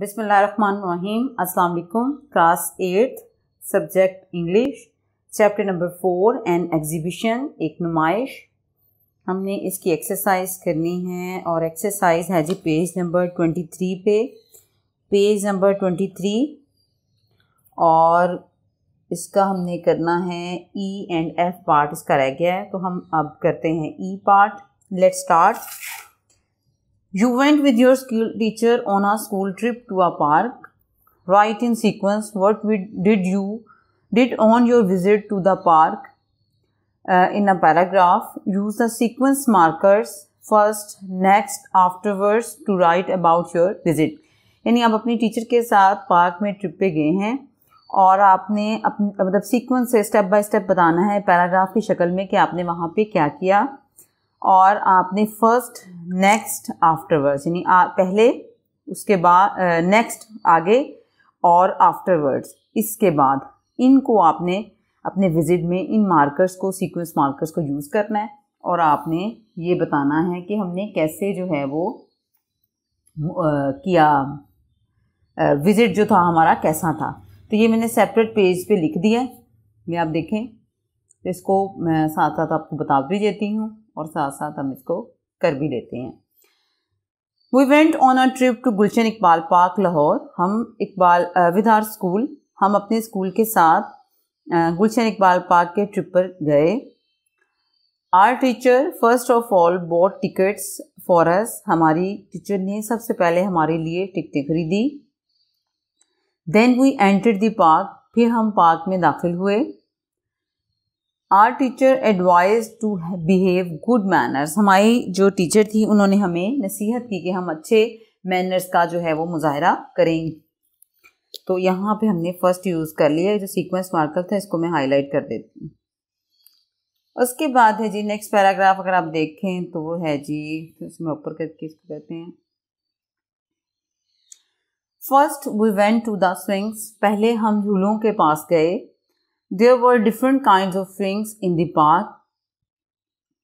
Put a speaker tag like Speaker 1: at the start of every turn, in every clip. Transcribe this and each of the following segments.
Speaker 1: बिसमीम असलकुम class eighth subject English chapter number four and exhibition एक नुमाइश हमने इसकी एक्सरसाइज करनी है और एक्सरसाइज है जी पेज नंबर ट्वेंटी थ्री पे पेज नंबर ट्वेंटी थ्री और इसका हमने करना है ई एंड एफ पार्ट इसका रह गया है तो हम अब करते हैं E part let start You went with your school teacher on a school trip to a park. Write in sequence what did you did on your visit to the park. Uh, in a paragraph, use the sequence markers first next afterwards to write about your visit यानी आप अपने teacher के साथ park में trip पे गए हैं और आपने अपने मतलब सीक्वेंस से स्टेप बाय स्टेप बताना है पैराग्राफ की शक्ल में कि आपने वहाँ पे क्या किया और आपने फर्स्ट नेक्स्ट आफ्टरवर्ड्स यानी पहले उसके बाद नेक्स्ट आगे और आफ्टरवर्ड्स इसके बाद इनको आपने अपने विजिट में इन मार्कर्स को सीक्वेंस मार्कर्स को यूज़ करना है और आपने ये बताना है कि हमने कैसे जो है वो आ, किया विज़िट जो था हमारा कैसा था तो ये मैंने सेपरेट पेज पे लिख दिया है ये आप देखें इसको मैं साथ साथ आपको बता भी देती हूँ और साथ साथ हम इसको कर भी लेते हैं we went on a trip to Gulshan Iqbal park Lahore हम इकबाल विद आर स्कूल हम अपने स्कूल के साथ गुलशन इकबाल पार्क के ट्रिप पर गए our teacher first of all bought tickets for us हमारी टीचर ने सबसे पहले हमारे लिए टिकटें खरीदी then we enter the park फिर हम पार्क में दाखिल हुए our teacher advise to behave good manners हमारी जो टीचर थी उन्होंने हमें नसीहत की कि हम अच्छे मैनर्स का जो है वो मुजाहरा करेंगे तो यहाँ पे हमने फर्स्ट यूज़ कर लिया जो सीक्वेंस मार्कर था इसको मैं हाईलाइट कर देती हूँ उसके बाद है जी नेक्स्ट पैराग्राफ अगर आप देखें तो वो है जी तो इसमें ऊपर करके इसको कहते हैं first we went to the swings पहले हम झूलों के पास गए there were different kind of things in dark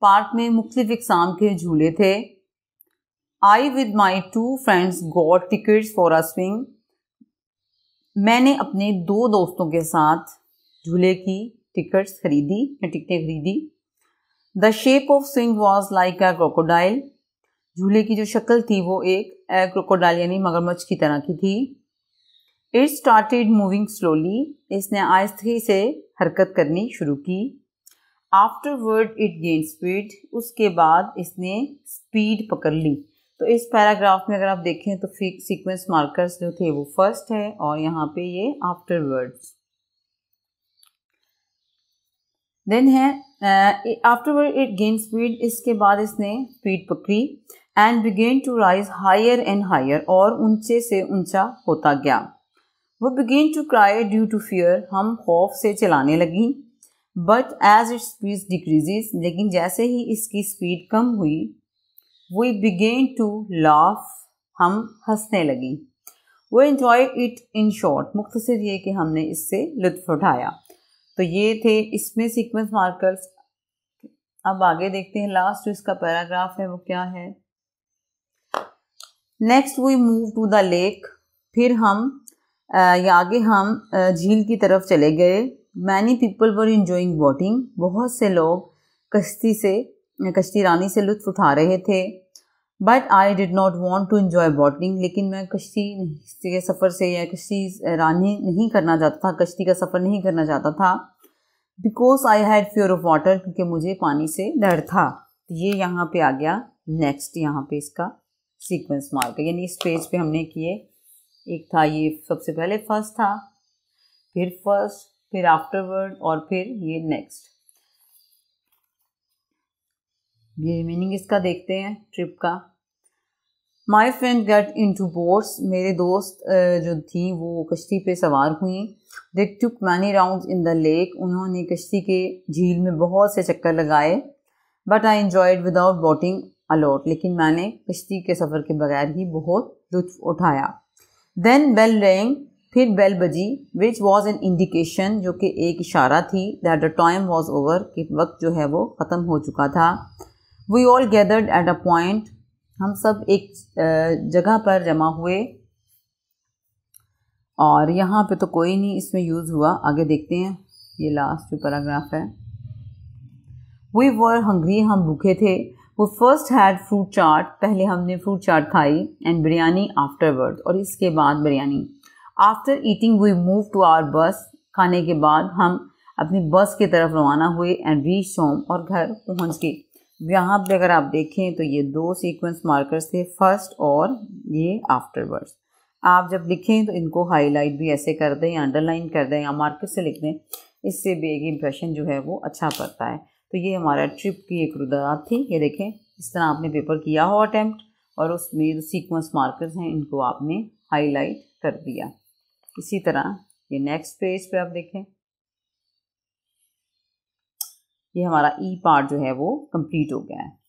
Speaker 1: park में मुख्तफ इकसाम के झूले थे I with my two friends got tickets for a swing मैंने अपने दो दोस्तों के साथ झूले की टिकट्स खरीदी या टिकटें खरीदी the shape of swing was like a crocodile झूले की जो शक्ल थी वो एक क्रोकोडाइल यानी मगरमच्छ की तरह की थी इट स्टार्टेड मूविंग स्लोली इसने आस्थी से हरकत करनी शुरू की afterward it gain speed उसके बाद इसने स्पीड पकड़ ली तो इस पैराग्राफ में अगर आप देखें तो सीक्वेंस मार्कर्स जो थे वो फर्स्ट है और यहाँ पे ये आफ्टर वर्ड्स देन है afterward it gain speed इसके बाद इसने स्पीड पकड़ी and begin to rise higher and higher और ऊंचे से ऊंचा होता गया वो begin to cry due to fear हम खौफ से चलाने लगी but as its speed decreases लेकिन जैसे ही इसकी स्पीड कम हुई वी बिगेन टू लाफ हम हंसने लगी वो इन्जॉय इट इन शॉर्ट मुख्तसर ये कि हमने इससे लुत्फ उठाया तो ये थे इसमें सीक्वेंस मार्कर्स अब आगे देखते हैं लास्ट जो इसका पैराग्राफ है वो क्या है next we move to the lake फिर हम या आगे हम झील की तरफ चले गए many people were enjoying boating बहुत से लोग कश्ती से कश्ती रानी से लुत्फ उठा रहे थे but I did not want to enjoy boating लेकिन मैं कश्ती के सफ़र से या कश्ती रानी नहीं करना चाहता था कश्ती का सफ़र नहीं करना चाहता था because I had fear of water क्योंकि मुझे पानी से डर था तो ये यहाँ पे आ गया नेक्स्ट यहाँ पे इसका सीक्वेंस मार्क यानी इस पेज पे हमने किए एक था ये सबसे पहले फर्स्ट था फिर फर्स्ट फिर आफ्टरवर्ड और फिर ये नेक्स्ट ये मीनिंग इसका देखते हैं ट्रिप का my friend get in to boats मेरे दोस्त जो थी वो कश्ती पे सवार हुई they took many round in the lake उन्होंने कश्ती के झील में बहुत से चक्कर लगाए but I enjoyed without boating a lot लेकिन मैंने कश्ती के सफ़र के बगैर ही बहुत लुत्फ उठाया देन बेल रेंग फिर बेल बजी विच वॉज एन इंडिकेशन जो कि एक इशारा थी that the time was over कि वक्त जो है वो ख़त्म हो चुका था we all gathered at a point हम सब एक जगह पर जमा हुए और यहाँ पे तो कोई नहीं इसमें यूज़ हुआ आगे देखते हैं ये लास्ट जो पैराग्राफ है वी वर हंग्री हम भूखे थे वो फर्स्ट हैड फ्रूट चाट पहले हमने फ्रूट चाट खाई एंड बिरयानी आफ्टरवर्ड और इसके बाद biryani after eating we move to our bus खाने के बाद हम अपनी बस की तरफ रवाना हुए एंड रीच होम और घर पहुंच गए यहाँ पे अगर आप देखें तो ये दो सीक्वेंस मार्कर्स थे फर्स्ट और ये आफ्टरवर्ड्स आप जब लिखें तो इनको हाईलाइट भी ऐसे कर दें या अंडरलाइन कर दें या मार्कर से लिख दें इससे भी एक इम्प्रेशन जो है वो अच्छा पड़ता है तो ये हमारा ट्रिप की एक रुदात थी ये देखें इस तरह आपने पेपर किया हो अटैम्प्ट और उसमें जो सीक्वेंस मार्कर्स हैं इनको आपने हाईलाइट कर दिया इसी तरह ये नेक्स्ट पेज पे आप देखें ये हमारा ई e पार्ट जो है वो कंप्लीट हो गया है